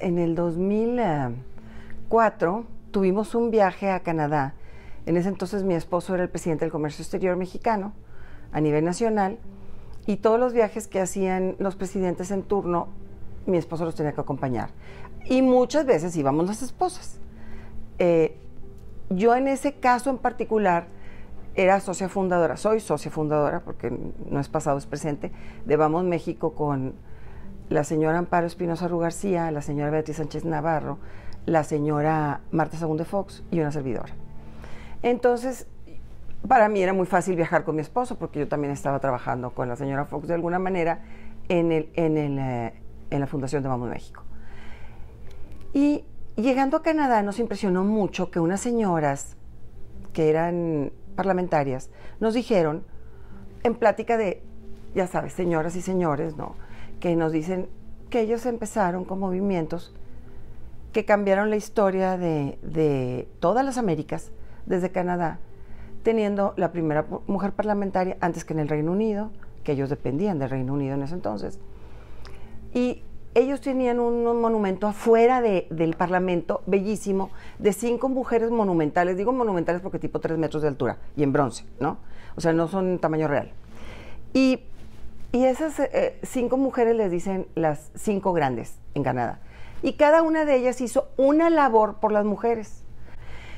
en el 2004 tuvimos un viaje a Canadá. En ese entonces mi esposo era el presidente del Comercio Exterior mexicano a nivel nacional y todos los viajes que hacían los presidentes en turno, mi esposo los tenía que acompañar. Y muchas veces íbamos las esposas. Eh, yo en ese caso en particular era socia fundadora, soy socia fundadora porque no es pasado, es presente, de Vamos México con la señora Amparo Espinosa García, la señora Beatriz Sánchez Navarro, la señora Marta de Fox y una servidora. Entonces, para mí era muy fácil viajar con mi esposo porque yo también estaba trabajando con la señora Fox de alguna manera eh, en, la Fundación de Vamos México. Y llegando a Canadá nos impresionó mucho que unas señoras que eran parlamentarias nos dijeron en plática de, ya sabes, señoras y señores, ¿no? que nos dicen que ellos empezaron con movimientos que cambiaron la historia de, de todas las Américas, desde Canadá, teniendo la primera mujer parlamentaria antes que en el Reino Unido, que ellos dependían del Reino Unido en ese entonces. Y ellos tenían un, monumento afuera del Parlamento, bellísimo, de cinco mujeres monumentales, digo monumentales porque tipo tres metros de altura, y en bronce, ¿no? O sea, no son tamaño real. Y y esas eh, eh, cinco mujeres les dicen las cinco grandes en Canadá. Y cada una de ellas hizo una labor por las mujeres.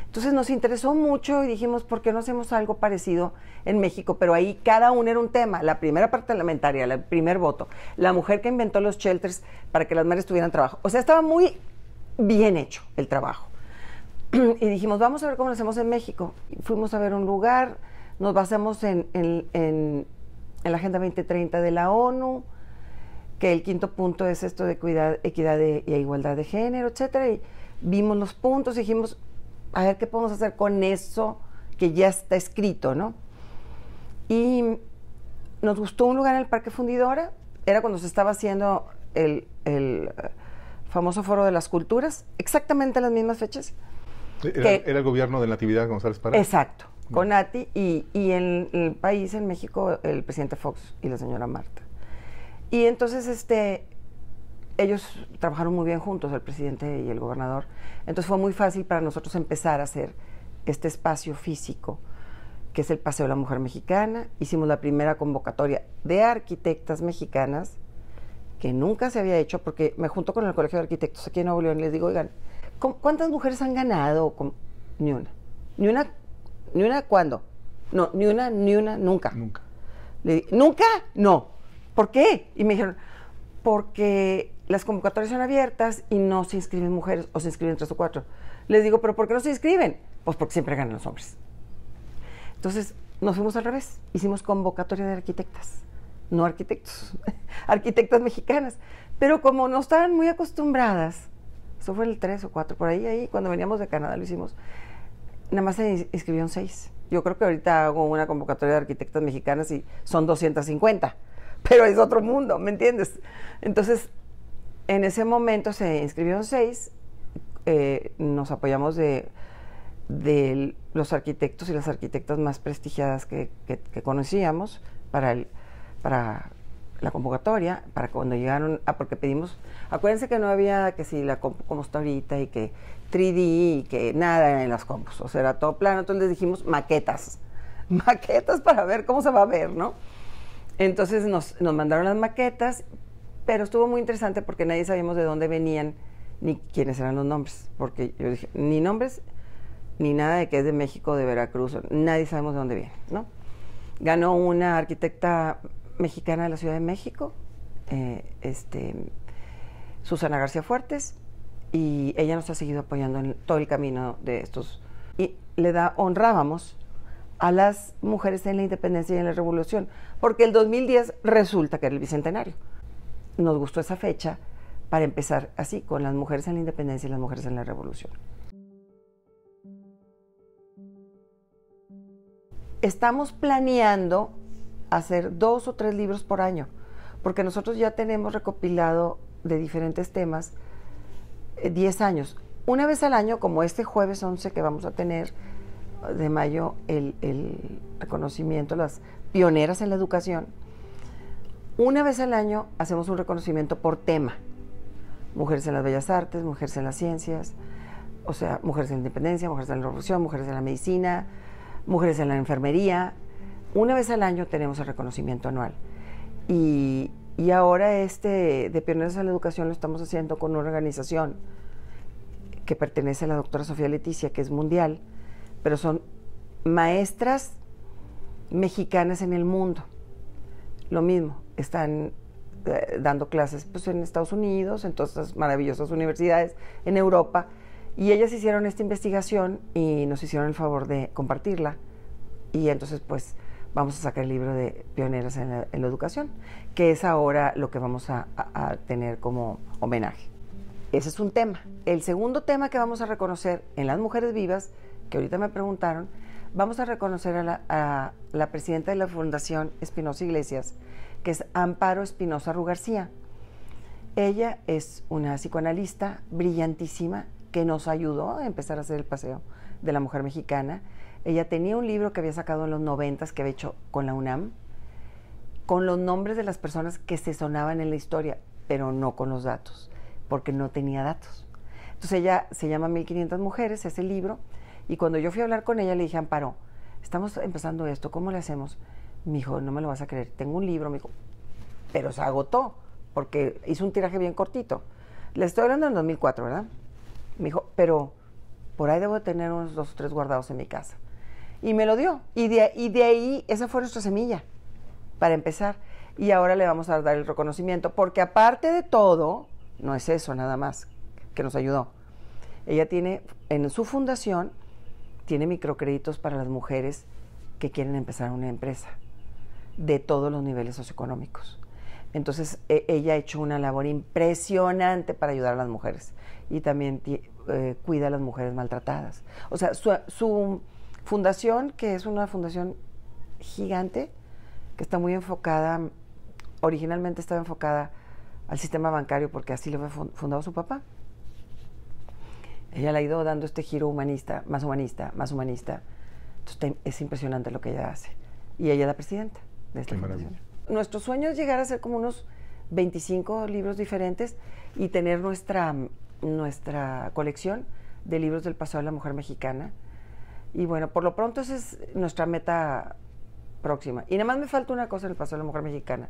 Entonces nos interesó mucho y dijimos, ¿por qué no hacemos algo parecido en México? Pero ahí cada una era un tema. La primera parte parlamentaria, el primer voto, la mujer que inventó los shelters para que las madres tuvieran trabajo. O sea, estaba muy bien hecho el trabajo. y dijimos, vamos a ver cómo lo hacemos en México. fuimos a ver un lugar, nos basamos en en la Agenda 2030 de la ONU, que el quinto punto es esto de cuidar, equidad e igualdad de género, etcétera. Y vimos los puntos dijimos, a ver qué podemos hacer con eso que ya está escrito, ¿no? Y nos gustó un lugar en el Parque Fundidora, era cuando se estaba haciendo el, eh, famoso Foro de las Culturas, exactamente las mismas fechas. Era, el gobierno de Natividad González Pará. Exacto, conati con y, en el país, en México, el presidente Fox y la señora Marta. Y entonces este, ellos trabajaron muy bien juntos, el presidente y el gobernador. Entonces fue muy fácil para nosotros empezar a hacer este espacio físico, que es el Paseo de la Mujer Mexicana. Hicimos la primera convocatoria de arquitectas mexicanas, que nunca se había hecho, porque me junto con el Colegio de Arquitectos aquí en Nuevo León les digo, oigan, ¿Cuántas mujeres han ganado? Ni una. Ni una, ni una cuándo. No, ni una, ni una, nunca. Nunca. ¿Nunca? No. ¿Por qué? Y me dijeron, porque las convocatorias son abiertas y no se inscriben mujeres o se inscriben tres o cuatro. Les digo, ¿pero por qué no se inscriben? Pues porque siempre ganan los hombres. Entonces, nos fuimos al revés. Hicimos convocatoria de arquitectas, no arquitectos, arquitectas mexicanas. Pero como no estaban muy acostumbradas eso fue el 3 o 4, por ahí, ahí, cuando veníamos de Canadá lo hicimos. Nada más se inscribieron 6. Yo creo que ahorita hago una convocatoria de arquitectas mexicanas y son 250, pero es otro mundo, ¿me entiendes? Entonces, en ese momento se inscribieron 6, eh, nos apoyamos de, de, los arquitectos y las arquitectas más prestigiadas que, conocíamos para, el, para la convocatoria para cuando llegaron, ah, porque pedimos, acuérdense que no había que si la como está ahorita y que 3D y que nada en las compus, o sea, era todo plano, entonces les dijimos maquetas, maquetas para ver cómo se va a ver, ¿no? Entonces nos, nos mandaron las maquetas, pero estuvo muy interesante porque nadie sabíamos de dónde venían ni quiénes eran los nombres, porque yo dije, ni nombres, ni nada de que es de México, de Veracruz, nadie sabemos de dónde viene, ¿no? Ganó una arquitecta Mexicana de la Ciudad de México, eh, este, Susana García Fuertes, y ella nos ha seguido apoyando en todo el camino de estos. Y le da, honrábamos a las mujeres en la independencia y en la revolución, porque el 2010 resulta que era el bicentenario. Nos gustó esa fecha para empezar así, con las mujeres en la independencia y las mujeres en la revolución. Estamos planeando hacer dos o tres libros por año, porque nosotros ya tenemos recopilado de diferentes temas 10 eh, años. Una vez al año, como este jueves 11 que vamos a tener de mayo, el, el reconocimiento, las pioneras en la educación, una vez al año hacemos un reconocimiento por tema. Mujeres en las Bellas Artes, mujeres en las ciencias, o sea, mujeres en independencia, mujeres en la revolución, mujeres en la medicina, mujeres en la enfermería, una vez al año tenemos el reconocimiento anual y, ahora este de Pioneros en la Educación lo estamos haciendo con una organización que pertenece a la doctora Sofía Leticia, que es mundial, pero son maestras mexicanas en el mundo. Lo mismo, están eh, dando clases pues, en Estados Unidos, en todas estas maravillosas universidades, en Europa, y ellas hicieron esta investigación y nos hicieron el favor de compartirla. Y entonces, pues, vamos a sacar el libro de Pioneras en la, Educación, que es ahora lo que vamos a, tener como homenaje. Ese es un tema. El segundo tema que vamos a reconocer en las mujeres vivas, que ahorita me preguntaron, vamos a reconocer a la, a la presidenta de la Fundación Espinosa Iglesias, que es Amparo Espinosa Rugarcía. Ella es una psicoanalista brillantísima que nos ayudó a empezar a hacer el paseo de la mujer mexicana ella tenía un libro que había sacado en los noventas que había hecho con la UNAM, con los nombres de las personas que se sonaban en la historia, pero no con los datos, porque no tenía datos. Entonces ella se llama 1500 mujeres, ese libro, y cuando yo fui a hablar con ella le dije, Amparo, estamos empezando esto, ¿cómo le hacemos? Me dijo, no me lo vas a creer, tengo un libro, me dijo, pero se agotó, porque hizo un tiraje bien cortito. Le estoy hablando en 2004, ¿verdad? Me dijo, pero por ahí debo tener unos dos o tres guardados en mi casa y me lo dio. Y de, y de ahí, esa fue nuestra semilla, para empezar. Y ahora le vamos a dar el reconocimiento, porque aparte de todo, no es eso nada más que nos ayudó. Ella tiene, en su fundación, tiene microcréditos para las mujeres que quieren empezar una empresa, de todos los niveles socioeconómicos. Entonces, e, ella ha hecho una labor impresionante para ayudar a las mujeres y también eh, cuida a las mujeres maltratadas. O sea, su fundación, que es una fundación gigante, que está muy enfocada, originalmente estaba enfocada al sistema bancario porque así lo fue fundado su papá. Ella le ha ido dando este giro humanista, más humanista, más humanista. Entonces es impresionante lo que ella hace. Y ella es la presidenta de esta fundación. Nuestro sueño es llegar a ser como unos 25 libros diferentes y tener nuestra, nuestra colección de libros del pasado de la mujer mexicana y bueno, por lo pronto esa es nuestra meta próxima. Y nada más me falta una cosa en el paso de la Mujer Mexicana,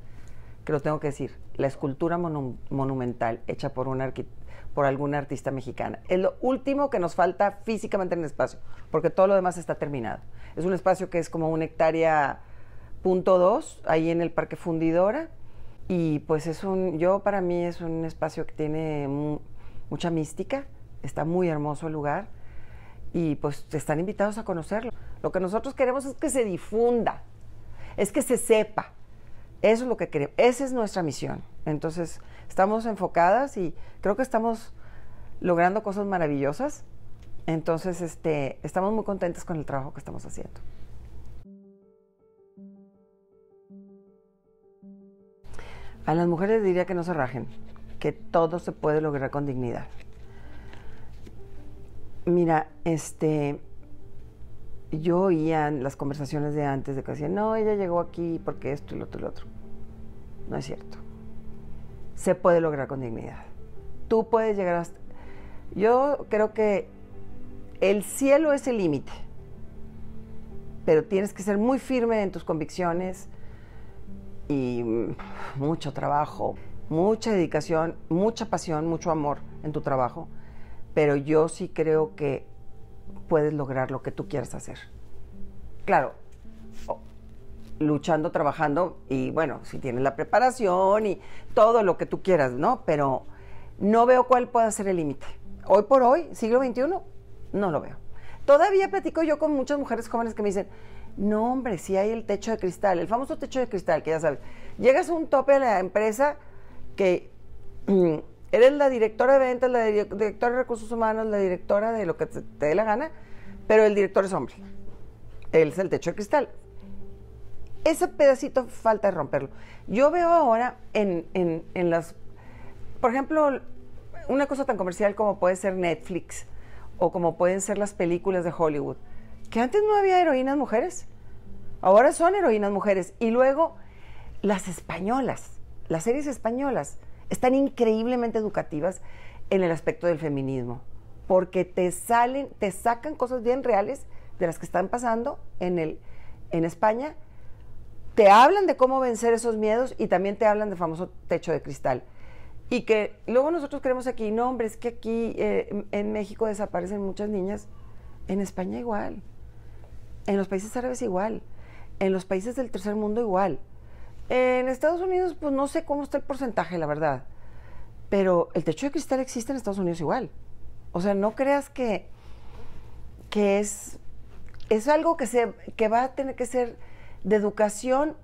que lo tengo que decir, la escultura monumental hecha por, por alguna artista mexicana. Es lo último que nos falta físicamente en el espacio, porque todo lo demás está terminado. Es un espacio que es como una hectárea punto dos, ahí en el Parque Fundidora, y pues es un, yo para mí es un espacio que tiene mucha mística, está muy hermoso el lugar y pues están invitados a conocerlo. Lo que nosotros queremos es que se difunda, es que se sepa. Eso es lo que queremos, esa es nuestra misión. Entonces, estamos enfocadas y creo que estamos logrando cosas maravillosas. Entonces, este, estamos muy contentos con el trabajo que estamos haciendo. A las mujeres diría que no se rajen, que todo se puede lograr con dignidad. Mira, este, yo oía las conversaciones de antes de que decían, no, ella llegó aquí porque esto y lo otro y lo otro. No es cierto. Se puede lograr con dignidad. Tú puedes llegar hasta... Yo creo que el cielo es el límite, pero tienes que ser muy firme en tus convicciones y mucho trabajo, mucha dedicación, mucha pasión, mucho amor en tu trabajo pero yo sí creo que puedes lograr lo que tú quieras hacer. Claro, luchando, trabajando y bueno, si tienes la preparación y todo lo que tú quieras, ¿no? Pero no veo cuál pueda ser el límite. Hoy por hoy, siglo XXI, no lo veo. Todavía platico yo con muchas mujeres jóvenes que me dicen, no hombre, si sí hay el techo de cristal, el famoso techo de cristal, que ya sabes, llegas a un tope de la empresa que mm, eres la directora de ventas, la directora de recursos humanos, la directora de lo que te, dé la gana, pero el director es hombre. Él es el techo de cristal. Ese pedacito falta romperlo. Yo veo ahora en, en las, por ejemplo, una cosa tan comercial como puede ser Netflix o como pueden ser las películas de Hollywood, que antes no había heroínas mujeres, ahora son heroínas mujeres. Y luego las españolas, las series españolas están increíblemente educativas en el aspecto del feminismo, porque te salen, te sacan cosas bien reales de las que están pasando en, el, en España, te hablan de cómo vencer esos miedos y también te hablan del famoso techo de cristal. Y que luego nosotros creemos aquí, no, hombre, es que aquí eh, en México desaparecen muchas niñas, en España igual, en los países árabes igual, en los países del tercer mundo igual. En Estados Unidos, pues no sé cómo está el porcentaje, la verdad. Pero el techo de cristal existe en Estados Unidos igual. O sea, no creas que, que es, es algo que, se, que va a tener que ser de educación,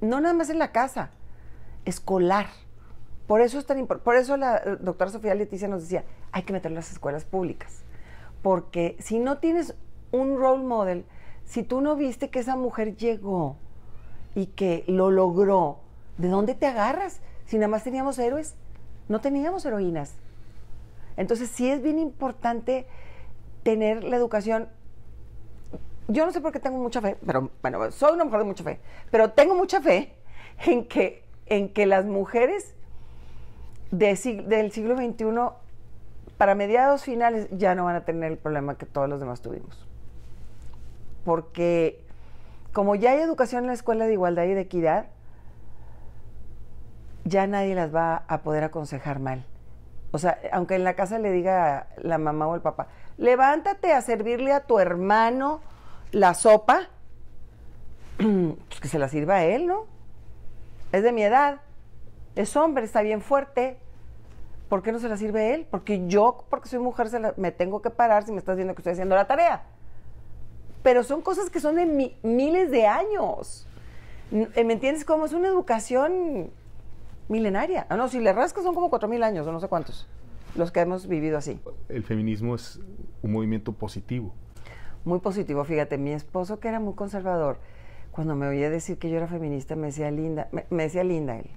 no nada más en la casa, escolar. Por eso es tan Por eso la eh, doctora Sofía Leticia nos decía, hay que meter las escuelas públicas. Porque si no tienes un role model, si tú no viste que esa mujer llegó y que lo logró, ¿de dónde te agarras? Si nada más teníamos héroes, no teníamos heroínas. Entonces sí es bien importante tener la educación. Yo no sé por qué tengo mucha fe, pero bueno, soy una mujer de mucha fe, pero tengo mucha fe en que, en que las mujeres del siglo XXI para mediados finales ya no van a tener el problema que todos los demás tuvimos. Porque como ya hay educación en la escuela de igualdad y de equidad, ya nadie las va a poder aconsejar mal. O sea, aunque en la casa le diga la mamá o el papá, levántate a servirle a tu hermano la sopa, pues que se la sirva a él, ¿no? Es de mi edad, es hombre, está bien fuerte. ¿Por qué no se la sirve a él? Porque yo, porque soy mujer, se me tengo que parar si me estás viendo que estoy haciendo la tarea pero son cosas que son de miles de años. Eh, ¿Me entiendes? Como es una educación milenaria. Ah, no, si le rascas son como cuatro mil años o no sé cuántos los que hemos vivido así. El feminismo es un movimiento positivo. Muy positivo, fíjate, mi esposo que era muy conservador, cuando me oía decir que yo era feminista, me decía linda, me, decía linda él.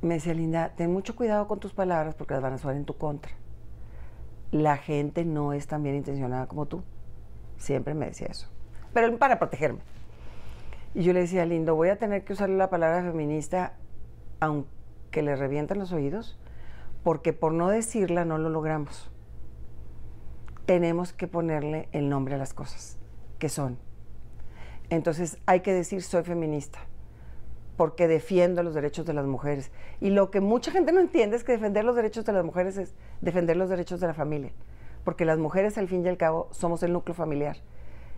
Me decía linda, ten mucho cuidado con tus palabras porque las van a usar en tu contra. La gente no es tan bien intencionada como tú. Siempre me decía eso. Pero para protegerme. Y yo le decía, lindo, voy a tener que usar la palabra feminista aunque le revientan los oídos, porque por no decirla no lo logramos. Tenemos que ponerle el nombre a las cosas que son. Entonces hay que decir soy feminista, porque defiendo los derechos de las mujeres. Y lo que mucha gente no entiende es que defender los derechos de las mujeres es defender los derechos de la familia porque las mujeres al fin y al cabo somos el núcleo familiar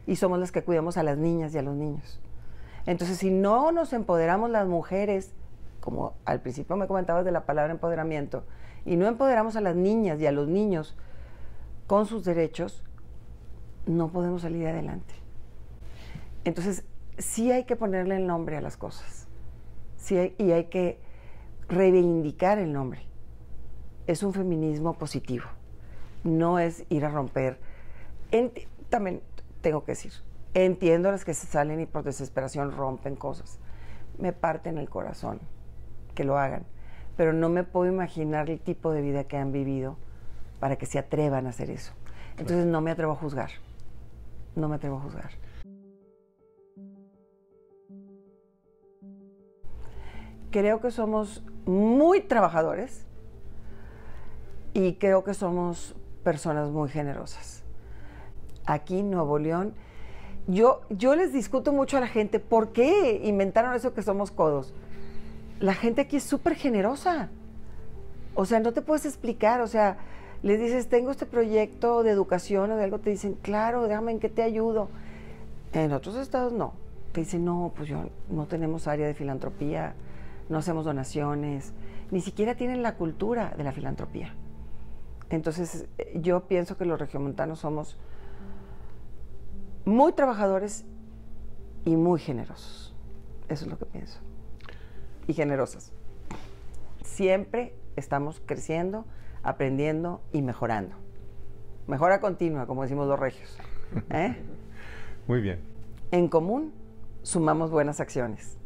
y somos las que cuidamos a las niñas y a los niños. Entonces, si no nos empoderamos las mujeres, como al principio me comentabas de la palabra empoderamiento, y no empoderamos a las niñas y a los niños con sus derechos, no podemos salir adelante. Entonces, sí hay que ponerle el nombre a las cosas. y hay que reivindicar el nombre. Es un feminismo positivo no es ir a romper. también tengo que decir, entiendo a las que se salen y por desesperación rompen cosas. Me parten el corazón que lo hagan, pero no me puedo imaginar el tipo de vida que han vivido para que se atrevan a hacer eso. Entonces no me atrevo a juzgar, no me atrevo a juzgar. Creo que somos muy trabajadores y creo que somos personas muy generosas. Aquí en Nuevo León, yo, yo les discuto mucho a la gente por qué inventaron eso que somos codos. La gente aquí es súper generosa. O sea, no te puedes explicar. O sea, les dices, tengo este proyecto de educación o de algo, te dicen, claro, déjame en qué te ayudo. En otros estados no. Te dicen, no, pues yo no tenemos área de filantropía, no hacemos donaciones, ni siquiera tienen la cultura de la filantropía. Entonces, yo pienso que los regiomontanos somos muy trabajadores y muy generosos. Eso es lo que pienso. Y generosas. Siempre estamos creciendo, aprendiendo y mejorando. Mejora continua, como decimos los regios. ¿Eh? Muy bien. En común, sumamos buenas acciones.